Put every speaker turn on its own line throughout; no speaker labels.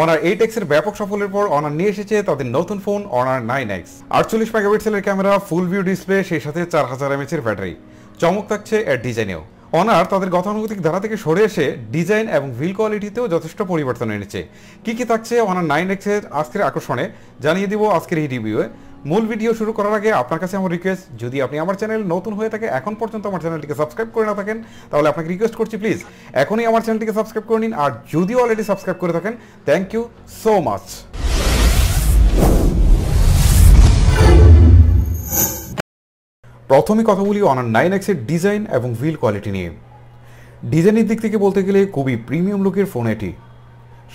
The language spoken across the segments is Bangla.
অনার এইট এক্স এর ব্যাপক সাফল্যের পর অনার নিয়ে এসেছে তাদের নতুন ফোন অনার নাইন এক্স আটচল্লিশ মেগাপিক্সেলের ক্যামেরা ফুল ভিউ ডিসপ্লে সেই সাথে চার হাজার এমএচ এর ব্যাটারি চমক থাকছে এর ডিজাইনেও অনার তাদের গতানুগতিক ধারা থেকে সরে এসে ডিজাইন এবং ভিল কোয়ালিটিতেও যথেষ্ট পরিবর্তন এনেছে কি কি থাকছে অনার নাইন এক্সের আজকের আকর্ষণে জানিয়ে দিব আজকের এই রিভিউয়ে মূল ভিডিও শুরু করার আগে আপনার কাছে আমার রিকোয়েস্ট যদি আপনি আমার চ্যানেল নতুন হয়ে থাকে এখন পর্যন্ত আমার চ্যানেলটিকে সাবস্ক্রাইব করে না থাকেন তাহলে আপনাকে রিকোয়েস্ট করছি প্লিজ এখনই আমার চ্যানেলটিকে সাবস্ক্রাইব করে নিন আর যদি অলরেডি সাবস্ক্রাইব করে থাকেন থ্যাংক ইউ সো মাচ প্রথমে কথা বলি অনার নাইন এক্সের ডিজাইন এবং হুইল কোয়ালিটি নিয়ে ডিজাইনের দিক থেকে বলতে গেলে খুবই প্রিমিয়াম লুকের ফোন এটি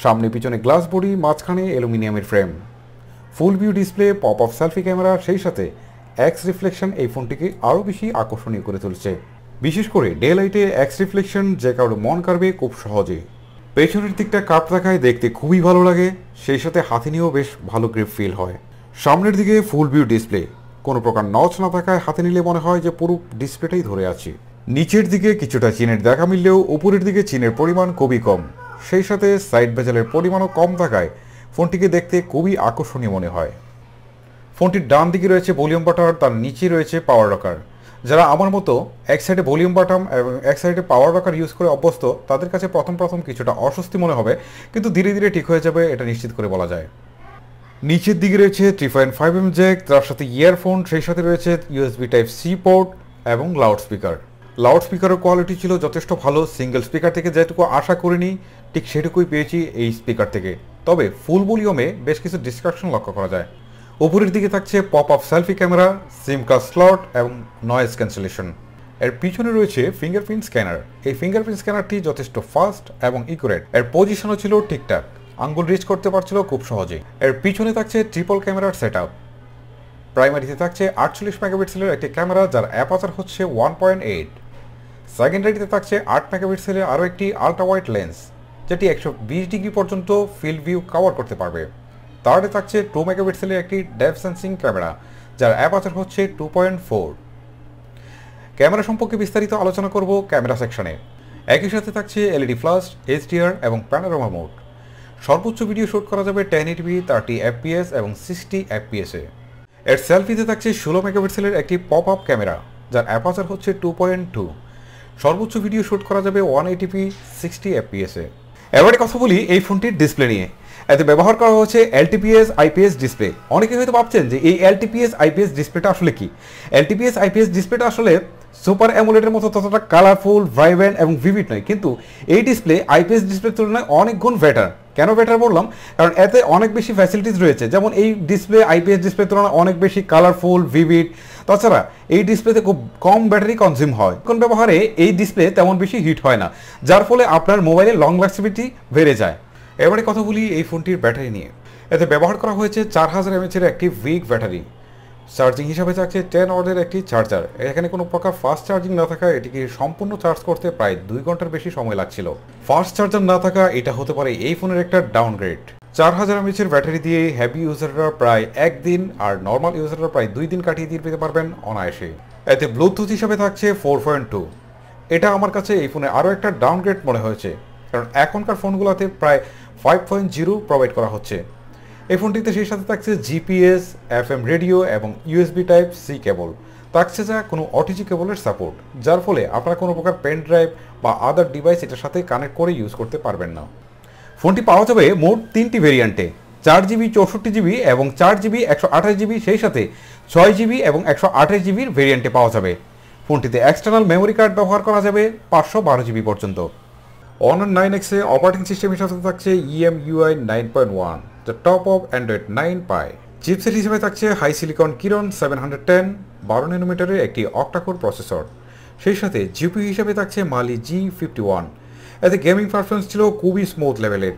সামনে পিছনে গ্লাস বডি মাঝখানে অ্যালুমিনিয়ামের frame full view display pop up selfie camera সেই সাথে এক্স রিফ্লেকশন এই ফোনটিকে আরও বেশি আকর্ষণীয় করে তুলছে বিশেষ করে ডে লাইটে এক্স রিফ্লেকশন যে কারোর মন কাড়বে খুব সহজে পেছনের দিকটা কাপ থাকায় দেখতে খুবই ভালো লাগে সেই সাথে হাতে নিয়েও বেশ ভালো গ্রিপ ফিল হয় সামনের দিকে ফুল ভিউ ডিসপ্লে কোনো প্রকার নচ না থাকায় হাতে নিলে মনে হয় যে পুরো ডিসপ্লেটাই ধরে আছি নিচের দিকে কিছুটা চিনের দেখা মিললেও উপরের দিকে চিনের পরিমাণ খুবই কম সেই সাথে সাইড বেজালের পরিমাণও কম থাকায় ফোনটিকে দেখতে খুবই আকর্ষণীয় মনে হয় ফোনটির ডান দিকে রয়েছে ভলিউম বাটার তার নিচে রয়েছে পাওয়ার রকার যারা আমার মতো এক সাইডে ভলিউম বাটাম এবং এক সাইডে পাওয়ার রকার ইউজ করে অভ্যস্ত তাদের কাছে প্রথম প্রথম কিছুটা অস্বস্তি মনে হবে কিন্তু ধীরে ধীরে ঠিক হয়ে যাবে এটা নিশ্চিত করে বলা যায় নিচের দিকে রয়েছে three point five M jack তার সাথে ইয়ারফোন সেই সাথে রয়েছে ইউএসবি টাইপ সি পোর্ট এবং লাউড স্পিকার লাউড স্পিকারের কোয়ালিটি ছিল যথেষ্ট ভালো সিঙ্গেল স্পিকার থেকে যেটুকু আশা করিনি ঠিক সেটুকুই পেয়েছি এই স্পিকার থেকে তবে ফুল ভলিউমে বেশ কিছু ডিসট্রাকশন লক্ষ্য করা যায় উপরের দিকে থাকছে pop up selfie camera SIM card slot এবং নয়েজ ক্যান্সেলেশন এর পিছনে রয়েছে ফিঙ্গারপ্রিন্ট স্ক্যানার এই ফিঙ্গারপ্রিন্ট স্ক্যানারটি যথেষ্ট ফাস্ট এবং ইকুরেট এর পজিশনও ছিল ঠিকঠাক আঙ্গুল রিচ করতে পারছিল খুব সহজে এর পিছনে থাকছে ট্রিপল ক্যামেরার সেট আপ প্রাইমারিতে থাকছে আটচল্লিশ মেগাপিক্সেলের একটি ক্যামেরা যার অ্যাপাচার হচ্ছে ওয়ান পয়েন্ট এইট সেকেন্ডারিতে থাকছে আট মেগাপিক্সেলের আরও একটি আলট্রা ওয়াইড লেন্স যেটি একশো ডিগ্রি পর্যন্ত ফিল্ড ভিউ কভার করতে পারবে থার্ডে থাকছে টু মেগাপিক্সেলের একটি ডেপ সেন্সিং ক্যামেরা যার অ্যাপাচার হচ্ছে টু পয়েন্ট ফোর ক্যামেরা সম্পর্কে বিস্তারিত আলোচনা করব ক্যামেরা সেকশনে একই সাথে থাকছে এলইডি ফ্লাশ এইচডিআর এবং প্যানোরামা মোড সর্বোচ্চ ভিডিও শ্যুট করা যাবে টেন এইটবি থার্টি এফপিএস এবং সিক্সটি এফপিএসে এর সেলফিতে থাকছে ষোলো মেগাপিক্সেলের একটি পপ আপ ক্যামেরা যার অ্যাপাচার হচ্ছে টু পয়েন্ট টু সর্বোচ্চ ভিডিও শ্যুট করা যাবে ওয়ান এইটিপি সিক্সটি এফপিএসে এবারে কথা বলি এই ফোনটির ডিসপ্লে নিয়ে এতে ব্যবহার করা হচ্ছে এলটিপিএস আইপিএস ডিসপ্লে অনেকে হয়তো ভাবছেন যে এই এলটিপিএস আইপিএস ডিসপ্লেটা আসলে কি এলটিপিএস আইপিএস ডিসপ্লেটা আসলে সুপার অ্যামুলেটের মতো ততটা কালারফুল ভাইব্রেন্ট এবং ভিভিড নয় কিন্তু এই ডিসপ্লে আইপিএস ডিসপ্লের তুলনায় অনেক গুণ বেটার কেন বেটার বললাম কারণ এতে অনেক বেশি ফ্যাসিলিটিস রয়েছে যেমন এই ডিসপ্লে আইপিএস ডিসপ্লে তুলনায় অনেক বেশি কালারফুল ভিভিড তাছাড়া এই ডিসপ্লেতে খুব কম ব্যাটারি কনজিউম হয় কোন ব্যবহারে এই ডিসপ্লে তেমন বেশি হিট হয় না যার ফলে আপনার মোবাইলের লং লাস্টিভিটি বেড়ে যায় এবারে কথা বলি এই ফোনটির ব্যাটারি নিয়ে এতে ব্যবহার করা হয়েছে চার হাজার এমএচের একটি উইক ব্যাটারি চার্জিং হিসাবে থাকছে টেন ওয়ার্ডের একটি চার্জার এখানে কোনো প্রকার ফাস্ট চার্জিং না থাকা এটিকে সম্পূর্ণ চার্জ করতে প্রায় দুই ঘন্টার বেশি সময় লাগছিল ফাস্ট চার্জার না থাকা এটা হতে পারে এই ফোনের একটা ডাউনগ্রেড চার হাজার এমএচের ব্যাটারি দিয়ে হ্যাভি ইউজাররা প্রায় একদিন আর নর্মাল ইউজাররা প্রায় দুই দিন কাটিয়ে দিয়ে পেতে পারবেন অনায়াসে এতে ব্লুটুথ হিসাবে থাকছে ফোর পয়েন্ট টু এটা আমার কাছে এই ফোনে আরও একটা ডাউনগ্রেড মনে হয়েছে কারণ এখনকার ফোনগুলোতে প্রায় ফাইভ পয়েন্ট জিরো প্রোভাইড করা হচ্ছে এই ফোনটিতে সেই সাথে থাকছে জিপিএস এফ এম রেডিও এবং ইউএসবি টাইপ সি কেবল থাকছে যা কোনো অটিজি কেবলের সাপোর্ট যার ফলে আপনারা কোনো প্রকার পেন ড্রাইভ বা আদার ডিভাইস এটার সাথে কানেক্ট করে ইউজ করতে পারবেন না ফোনটি পাওয়া যাবে মোট তিনটি ভেরিয়েন্টে চার জিবি চৌষট্টি জিবি এবং চার জিবি একশো আঠাশ জিবি সেই সাথে ছয় জিবি এবং একশো আঠাশ জিবির ভেরিয়েন্টে পাওয়া যাবে ফোনটিতে এক্সটার্নাল মেমোরি কার্ড ব্যবহার করা যাবে পাঁচশো বারো জিবি পর্যন্ত অন নাইন এক্সে অপারেটিং সিস্টেম হিসাবে থাকছে EM UI nine point one the top of Android nine Pie chipset হিসেবে থাকছে HiSilicon Kirin seven hundred ten বারো নিলোমিটারের একটি অক্টাকোর প্রসেসর সেই সাথে জিপি হিসেবে থাকছে মালি জি ফিফটি ওয়ান এতে গেমিং পারফরমেন্স ছিল খুবই স্মুথ লেভেলের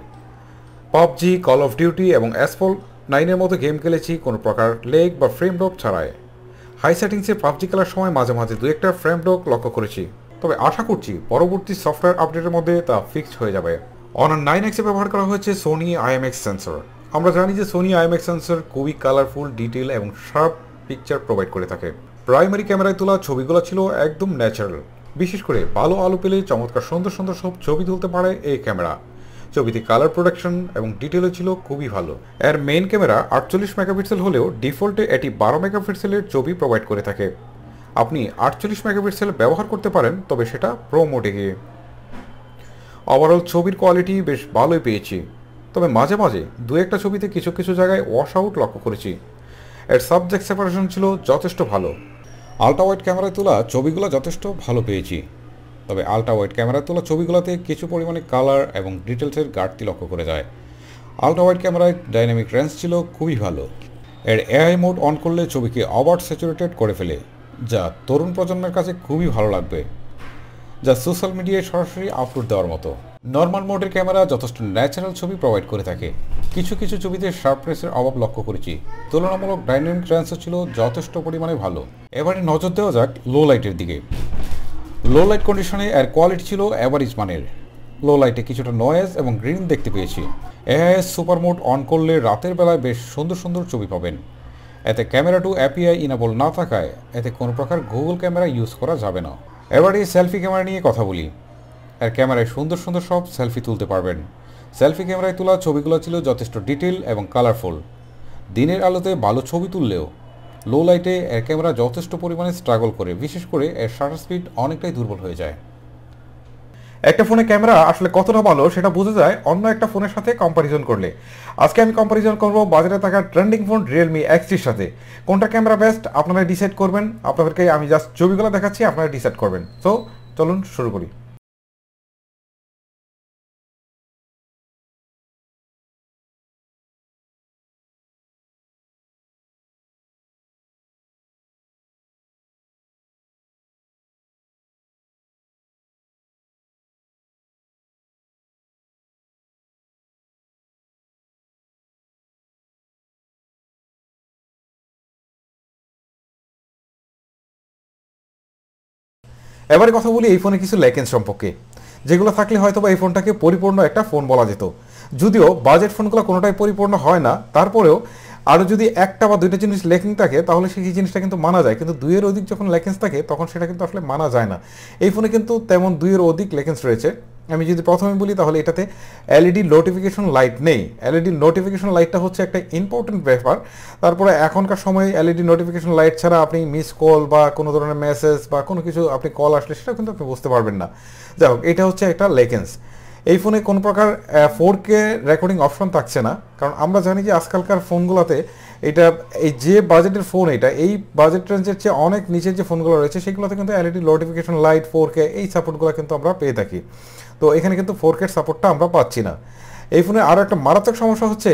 পাবজি কল অফ ডিউটি এবং অ্যাসফল নাইনের মতো গেম খেলেছি কোনো প্রকার লেগ বা ফ্রেম ড্রপ ছাড়াই হাই সেটিংসে পাবজি খেলার সময় মাঝে মাঝে দু একটা ফ্রেম ড্রপ লক্ষ্য করেছি তবে আশা করছি পরবর্তী সফটওয়্যার আপডেটের মধ্যে তা ফিক্সড হয়ে যাবে অনার নাইন এক্সে ব্যবহার করা হয়েছে সোনি আইএমএক্স সেন্সর আমরা জানি যে সোনি আইএমএক্স সেন্সর খুবই কালারফুল ডিটেল এবং শার্প পিকচার প্রোভাইড করে থাকে প্রাইমারি ক্যামেরায় তোলা ছবিগুলো ছিল একদম ন্যাচারাল বিশেষ করে ভালো আলো পেলে চমৎকার সুন্দর সুন্দর সব ছবি তুলতে পারে এই ক্যামেরা ছবিতে কালার প্রোডাকশন এবং ডিটেলও ছিল খুবই ভালো এর মেইন ক্যামেরা আটচল্লিশ মেগাপিক্সেল হলেও ডিফল্টে এটি বারো মেগাপিক্সেলের ছবি প্রোভাইড করে থাকে আপনি আটচল্লিশ মেগাপিক্সেল ব্যবহার করতে পারেন তবে সেটা প্রো মোডে গিয়ে ওভারঅল ছবির কোয়ালিটি বেশ ভালোই পেয়েছি তবে মাঝে মাঝে দু একটা ছবিতে কিছু কিছু জায়গায় ওয়াশ আউট লক্ষ্য করেছি এর সাবজেক্ট সেপারেশন ছিল যথেষ্ট ভালো আলট্রা ক্যামেরায় তোলা ছবিগুলো যথেষ্ট ভালো পেয়েছি তবে আলট্রা ক্যামেরায় তোলা ছবিগুলোতে কিছু পরিমাণে কালার এবং ডিটেলসের ঘাটতি লক্ষ্য করে যায় আলট্রা ক্যামেরায় ডাইনামিক রেঞ্জ ছিল খুবই ভালো এর এআই মোড অন করলে ছবিকে আবার স্যাচুরেটেড করে ফেলে যা তরুণ প্রজন্মের কাছে খুবই ভালো লাগবে যা সোশ্যাল মিডিয়ায় সরাসরি আপলোড দেওয়ার মতো নর্মাল মোডের ক্যামেরা যথেষ্ট ন্যাচারাল ছবি প্রোভাইড করে থাকে কিছু কিছু ছবিতে শার্পনেসের অভাব লক্ষ্য করেছি তুলনামূলক ডাইনামিক ট্রান্সও ছিল যথেষ্ট পরিমাণে ভালো এবারে নজর দেওয়া যাক লো লাইটের দিকে লো লাইট কন্ডিশনে এর কোয়ালিটি ছিল অ্যাভারেজ মানের লো লাইটে কিছুটা নয়েজ এবং গ্রিন দেখতে পেয়েছি এআইএস সুপার মোড অন করলে রাতের বেলায় বেশ সুন্দর সুন্দর ছবি পাবেন এতে ক্যামেরা টু অ্যাপিআই ইনাবল না থাকায় এতে কোনো প্রকার গুগল ক্যামেরা ইউজ করা যাবে না এবারে সেলফি ক্যামেরা নিয়ে কথা বলি এর ক্যামেরায় সুন্দর সুন্দর সব সেলফি তুলতে পারবেন সেলফি ক্যামেরায় তোলা ছবিগুলো ছিল যথেষ্ট ডিটেল এবং কালারফুল দিনের আলোতে ভালো ছবি তুললেও লো লাইটে এর ক্যামেরা যথেষ্ট পরিমাণে স্ট্রাগল করে বিশেষ করে এর শাটার স্পিড অনেকটাই দুর্বল হয়ে যায় একটা ফোনে ক্যামেরা আসলে কতটা ভালো সেটা বোঝা যায় অন্য একটা ফোনের সাথে কম্পারিজন করলে আজকে আমি কম্পারিজন করব বাজারে থাকা ট্রেন্ডিং ফোন রিয়েলমি এক্সটির সাথে কোনটা ক্যামেরা বেস্ট আপনারা ডিসাইড করবেন আপনাদেরকে আমি জাস্ট ছবিগুলো দেখাচ্ছি আপনারা ডিসাইড করবেন তো চলুন শুরু করি এবারে কথা বলি এই ফোনে কিছু ল্যাকেন্স সম্পর্কে যেগুলো থাকলে হয়তো বা এই ফোনটাকে পরিপূর্ণ একটা ফোন বলা যেত যদিও বাজেট ফোনগুলো কোনোটাই পরিপূর্ণ হয় না তারপরেও আরও যদি একটা বা দুইটা জিনিস লেকিং থাকে তাহলে সেই জিনিসটা কিন্তু মানা যায় কিন্তু দুইয়ের অধিক যখন লেকেন্স থাকে তখন সেটা কিন্তু আসলে মানা যায় না এই ফোনে কিন্তু তেমন দুইয়ের অধিক লেকেন্স রয়েছে আমি যদি প্রথমে বলি তাহলে এটাতে এলইডি নোটিফিকেশন লাইট নেই এলইডি নোটিফিকেশন লাইটটা হচ্ছে একটা ইম্পর্টেন্ট ব্যাপার তারপরে এখনকার সময় এলইডি নোটিফিকেশন লাইট ছাড়া আপনি মিস কল বা কোনো ধরনের মেসেজ বা কোনো কিছু আপনি কল আসলে সেটা কিন্তু আপনি বুঝতে পারবেন না যাই হোক এটা হচ্ছে একটা লেকেন্স এই ফোনে কোনো প্রকার ফোর কে রেকর্ডিং অপশন থাকছে না কারণ আমরা জানি যে আজকালকার ফোনগুলোতে এটা এই যে বাজেটের ফোন এটা এই বাজেট রেঞ্জের চেয়ে অনেক নিচের যে ফোনগুলো রয়েছে সেগুলোতে কিন্তু LED notification light four K এই সাপোর্টগুলো কিন্তু আমরা পেয়ে থাকি তো এখানে কিন্তু ফোর কে সাপোর্টটা আমরা পাচ্ছি না এই ফোনে আরও একটা মারাত্মক সমস্যা হচ্ছে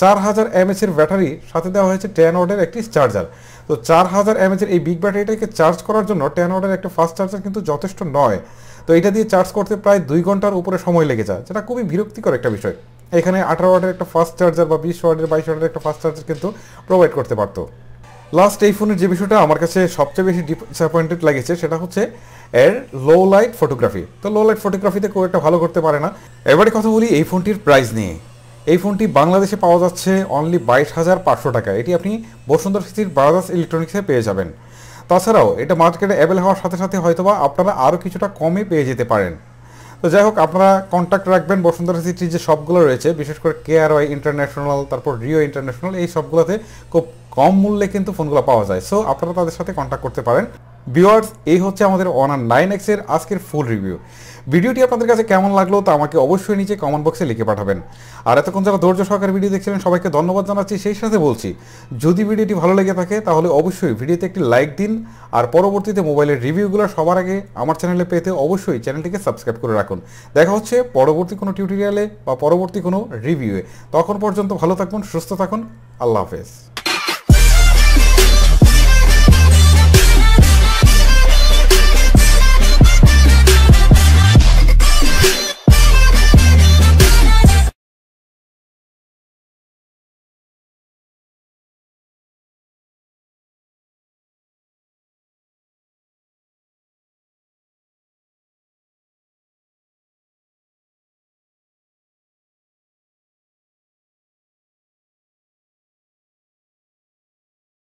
চার হাজার এর ব্যাটারি সাথে দেওয়া হয়েছে টেন ওয়ার্ডের একটি চার্জার তো চার হাজার এমএচের এই বিগ ব্যাটারিটাকে চার্জ করার জন্য টেন ওয়ার্ডের একটা ফাস্ট চার্জার কিন্তু যথেষ্ট নয় তো এটা দিয়ে চার্জ করতে প্রায় দুই ঘন্টার উপরে সময় লেগে যায় যেটা খুবই বিরক্তিকর একটা বিষয় এখানে আঠারো ওয়াটের একটা ফাস্ট চার্জার বা বিশ ওয়াটের বাইশ ওয়াটের একটা ফাস্ট চার্জার কিন্তু প্রোভাইড করতে পারতো লাস্ট এই ফোনের যে বিষয়টা আমার কাছে সবচেয়ে বেশি ডিসঅ্যাপয়েন্টেড লাগেছে সেটা হচ্ছে এর লো লাইট ফটোগ্রাফি তো লো লাইট ফটোগ্রাফিতে খুব একটা ভালো করতে পারে না এবারে কথা বলি এই ফোনটির প্রাইস নিয়ে এই ফোনটি বাংলাদেশে পাওয়া যাচ্ছে অনলি বাইশ হাজার পাঁচশো টাকা এটি আপনি বসুন্ধরা সিটির বারাদাস ইলেকট্রনিক্সে পেয়ে যাবেন তাছাড়াও এটা মার্কেটে অ্যাভেল হওয়ার সাথে সাথে হয়তোবা আপনারা আরও কিছুটা কমে পেয়ে যেতে পারেন তো যাই হোক আপনারা কন্ট্যাক্ট রাখবেন বসুন্ধরা সিটির যে সবগুলো রয়েছে বিশেষ করে কেআরওয়াই ইন্টারন্যাশনাল তারপর রিও ইন্টারন্যাশনাল এই সবগুলোতে খুব কম মূল্যে কিন্তু ফোনগুলো পাওয়া যায় সো আপনারা তাদের সাথে কন্ট্যাক্ট করতে পারেন ভিওয়ার্স এই হচ্ছে আমাদের অনার নাইন এক্সের আজকের ফুল রিভিউ ভিডিওটি আপনাদের কাছে কেমন লাগলো তা আমাকে অবশ্যই নিচে কমেন্ট বক্সে লিখে পাঠাবেন আর এতক্ষণ যারা ধৈর্য সহকারে ভিডিও দেখছিলেন সবাইকে ধন্যবাদ জানাচ্ছি সেই সাথে বলছি যদি ভিডিওটি ভালো লেগে থাকে তাহলে অবশ্যই ভিডিওতে একটি লাইক দিন আর পরবর্তীতে মোবাইলের রিভিউগুলো সবার আগে আমার চ্যানেলে পেতে অবশ্যই চ্যানেলটিকে সাবস্ক্রাইব করে রাখুন দেখা হচ্ছে পরবর্তী কোনো টিউটোরিয়ালে বা পরবর্তী কোনো রিভিউয়ে তখন পর্যন্ত ভালো থাকুন সুস্থ থাকুন আল্লাহ হাফেজ